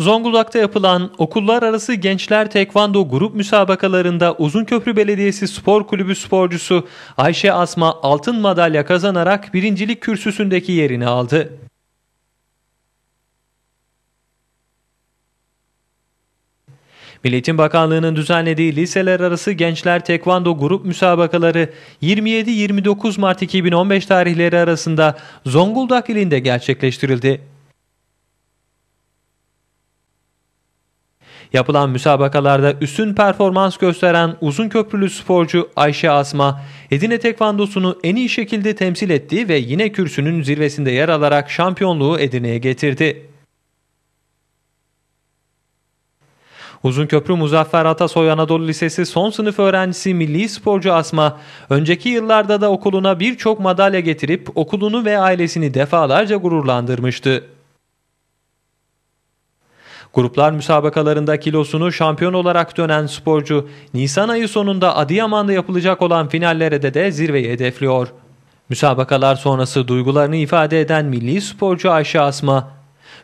Zonguldak'ta yapılan okullar arası gençler tekvando grup müsabakalarında Uzunköprü Belediyesi Spor Kulübü sporcusu Ayşe Asma altın madalya kazanarak birincilik kürsüsündeki yerini aldı. Milletin Bakanlığı'nın düzenlediği liseler arası gençler tekvando grup müsabakaları 27-29 Mart 2015 tarihleri arasında Zonguldak ilinde gerçekleştirildi. Yapılan müsabakalarda üstün performans gösteren uzun köprülü sporcu Ayşe Asma, edine Tekvandosu'nu en iyi şekilde temsil etti ve yine kürsünün zirvesinde yer alarak şampiyonluğu edineye getirdi. Uzunköprü Muzaffer Atasoy Anadolu Lisesi son sınıf öğrencisi milli sporcu Asma, önceki yıllarda da okuluna birçok madalya getirip okulunu ve ailesini defalarca gururlandırmıştı. Gruplar müsabakalarında kilosunu şampiyon olarak dönen sporcu Nisan ayı sonunda Adıyaman'da yapılacak olan finallere de, de zirveyi hedefliyor. Müsabakalar sonrası duygularını ifade eden milli sporcu Ayşe Asma,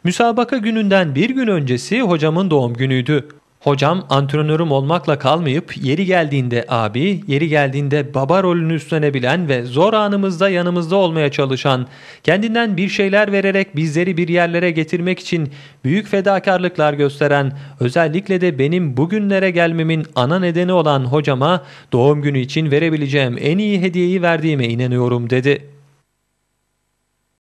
Müsabaka gününden bir gün öncesi hocamın doğum günüydü. Hocam antrenörüm olmakla kalmayıp yeri geldiğinde abi, yeri geldiğinde baba rolünü üstlenebilen ve zor anımızda yanımızda olmaya çalışan, kendinden bir şeyler vererek bizleri bir yerlere getirmek için büyük fedakarlıklar gösteren, özellikle de benim bugünlere gelmemin ana nedeni olan hocama doğum günü için verebileceğim en iyi hediyeyi verdiğime inanıyorum dedi.''